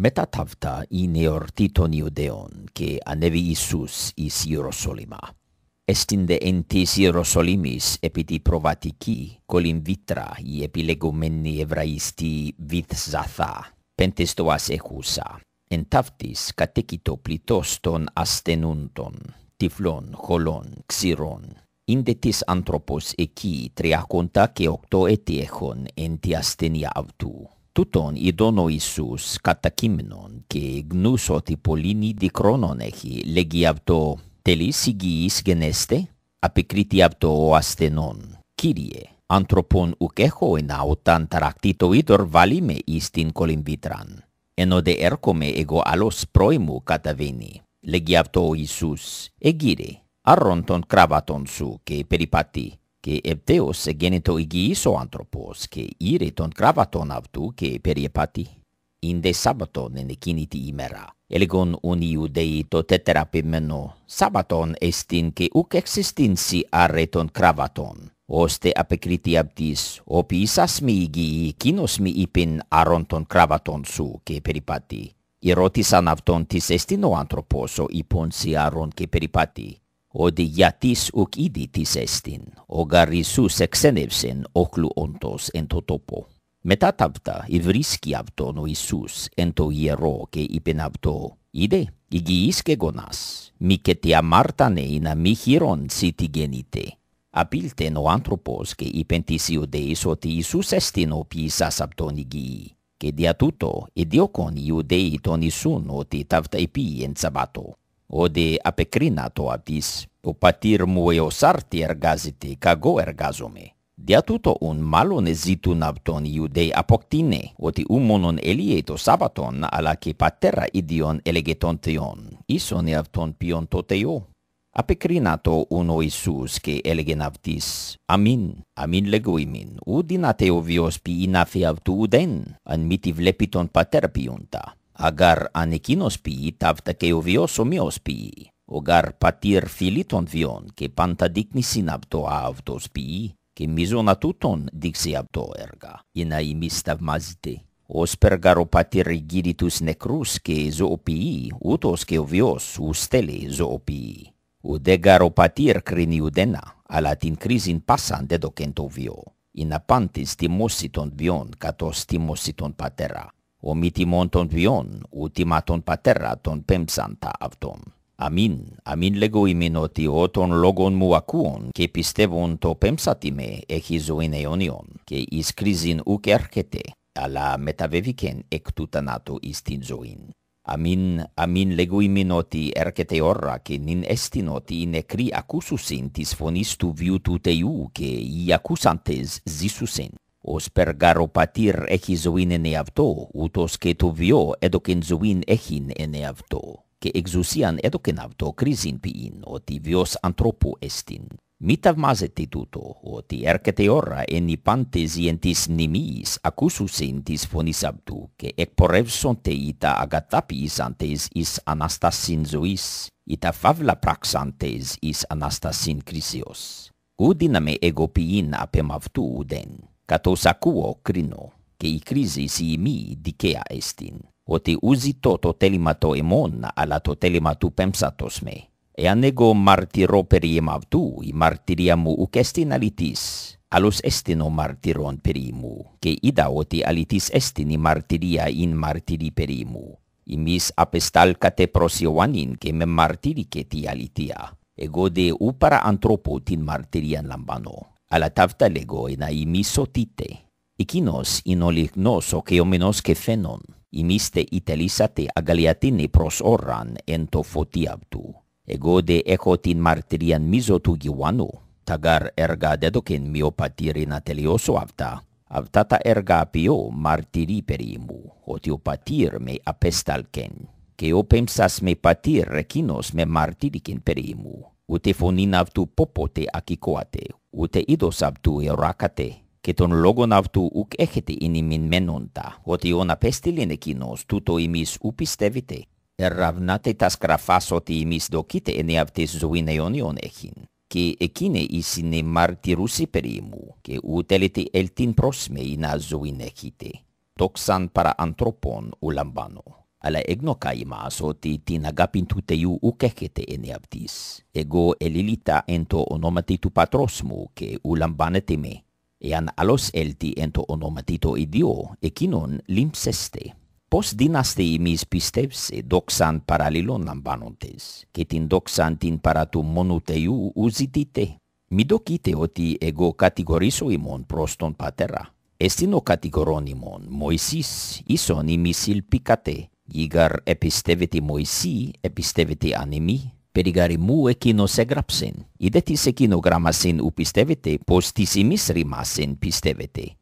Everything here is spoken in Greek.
Μετά ταυτά είναι ορτή των Ιουδαίων και ανέβη Ιησούς εις Ιεροσόλυμα. Έστεινται εν της Ιεροσολύμης επί τη προβατική κολυμβήτρα η επιλεγωμένη Εβραϊστή πέντες το ασεχούσα. Εν ταύτης κατέκειτο πλητός των ασθενούντων, τυφλών, χολών, ξηρών. Είντε της άνθρωπος εκεί τριακόντα και οκτώ έτη έχουν εν τη ασθένεια αυτού τούτον ειδών ο Ιησούς κατά κείμενον και γνούς ότι πολλήν ήδη χρόνον έχει, λέγει αυτό «Τελείς υγιείς γενέστε, απεκρίτει αυτό ο ασθενών. Κύριε, άνθρωπον ουκ έχω ένα όταν ταρακτή το ίδωρ βάλει με εις την κολυμβήτραν. Ενώ δε έρχομαι εγώ άλλος πρώι μου καταβαίνει. Λέγει αυτό ο Ιησούς, «Εγύρε, άρρον τον κράβατον σου και περιπατεί, και ευδέως γένετο υγιής ο άνθρωπος και ήρε τον κράβατον αυτού και περιεπάτη. Είναι Σάββατον εν εκείνη τη ημέρα. Έλεγον ον Ιουδαίοι το τετραπημένο Σάββατον εστίν και ουκ σι άρε τον κράβατον. Ωστε απεκρίτη αυτής, ο ποιησας μη υγιή, εκείνος μη είπεν αρών τον κράβατον σου και περιπάτη. Ερώτησαν αυτόν της εστίν ο άνθρωπος ο υπόν σι άρον και περιπάτη ότι γιατίς ουκ ήδη της έστιν, ο γαρισούς εξένευσεν οκλού όντος εν το τόπο. Μετά τ'αυτά η ευρίσκει αυτόν ο Ιησούς εν το ιερό και είπεν αυτό, «Είδε, υγιής και γονάς, μη και τι αμάρτανε να μη χειρόν σι τι γεννήτε». Απήλτεν ο άνθρωπος και είπεν της Ιουδαίης ότι Ιησούς έστιν ο ποιησάς αυτόν υγιή. Και δια τούτο, ιδιώκον οι Ιουδαίοι τον Ιησούν ότι ταύτα εν o de apecrina to o patir mue o sarti ergazite, cago ergazome. Dia tuto un malo ne zitu napton iudei apoctine, oti umonon elieto sabaton ala che patera idion elegeton teon, iso ne avton pion toteo. Apecrinato uno Isus che elegen avtis, Amin, Amin leguimin, udinateo vios pi inafi uden, an mitiv lepiton pater piunta. Αγάρ ανεκίνος πι, ταύτα και ο βιός ομοιός πι. Ο πατήρ φίλοι των βιών και πάντα δείχνει συναπτώ αυτος πι. Και μίζω να τούτον δείξει έργα. Ένα ημί σταυμάζεται. Ο σπεργαρο πατήρ γύρι νεκρούς και ζώο πι. Ούτος και ο βιός ο στέλε ζώο πι. Ο δε γάρο πατήρ κρίνει ουδένα, αλλά την κρίζην πάσαν δεδοκέν το βιό. Είναι απάντης τιμώσει των ο ομίτιμον των ποιών, ούτιμα τόν πατέρα των πέμψαντα αυτον. Αμήν, αμήν λέγω ημίν ότι τόν λόγων μου ακούων και πιστεύουν το πέμψατι με έχει ζωήν αιώνιον και εις κρίζην ουκ έρχεται, αλλά μεταβεβήκεν εκ του τανάτου εις την ζωήν. Αμήν, αμήν λέγω ημίν ότι έρχεται ώρα και νυν έστειν ότι οι νεκροί ακούσουσιν της φωνής του βιού του Θεού και οι ακούσαντες ζήσουσιν ο πατήρ έχει ζωήν εν εαυτό, ούτως και το βιό έδωκεν ζωήν έχειν εν εαυτό, και εξουσίαν έδωκεν αυτό κρίζειν ποιήν, ότι βιός ανθρώπου έστειν. Μη ταυμάζετε τούτο, ότι έρχεται ώρα εν υπάντες εν της νημίης, ακούσουσιν της φωνής αυτού, και εκπορεύσονται η τα αγατάποιησαντες εις Αναστασίν ζωής, η τα φαύλα πράξαντες εις Αναστασίν κρίσιος. Ού δύναμε εγώ ποιήν απέμαυτού αυτού ουδέν ακούω, κρίνω, και η κρίση μη δικαία εστίν, ότι ούζι το τέλημα το εμόν, αλλά το τέλημα του πέμψατος με. Εάν εγώ μαρτυρώ περί εμαυτού, η μαρτυρία μου ουκ εστίν αλητής. Άλλος εστίν ο μαρτυρών περί μου, και είδα ότι αλητής εστίν η μαρτυρία ειν μαρτυρή περί μου. Εμείς απεστάλκατε προς Ιωάννην και με μαρτύρηκε τη αλητία. Εγώ δε ού παρά ανθρώπου την μαρτυρίαν λαμβάνω. αλλά ταύτα λεγό είναι ημισοτήτε. Εκείνος είναι ο λιγνός ο imiste και φαίνον. Ημίστε η τελίσατε αγκαλιατίνη προς όραν εν το φωτί αυτού. Εγώ δε έχω erga μαρτυρίαν μίζω του Γιουάνου. Τα γαρ έργα δέδοκεν μη ο πατήρι να τελειώσω αυτά. Αυτά τα έργα απειώ μαρτυρί περί μου, ότι ο πατήρ με απέσταλκεν. ούτε είδος αυτού εράκατε, και τον λόγον αυτού ουκ έχετε μένοντα, ότι ον απέστειλεν εκείνος, τούτο εμείς ου πιστεύετε, ερραυνάτε τα σκραφάς ότι εμείς δοκείτε εν αυτής ζωήν αιώνιον έχειν, και εκείνε ειναι μαρτυρούσι περί μου, και ούτελετε ελτίν πρόσμε εινά ζωήν έχετε, τόξαν παρά ανθρώπων ου λαμβάνω ala egno kai maso ti tinagapin tu teu u kekete Εγώ ελιλίτα εν elilita ento onomati tu patrosmu ke ulambane με. Εάν άλλος έλτι εν το ονόματι το ιδιό, εκείνον λυμψέστε. Πώς δίναστε εμείς πιστεύσε δόξαν παραλληλών λαμβάνοντες, και την δόξαν την παρά του μόνου Θεού ουζητείτε. Μη δοκείτε ότι εγώ κατηγορήσω ημών προς τον Πατέρα. Εστιν ο κατηγορών ημών, Μωυσής, ίσον ημείς ηλπικατε, Igar επιστεύεται Μωυσή, επιστεύεται ανεμή, περιγάρι μου εκείνος έγραψεν. Είδε τις εκείνο γραμμασεν ου πιστεύετε, πως τις εμείς ρημάσεν πιστεύετε.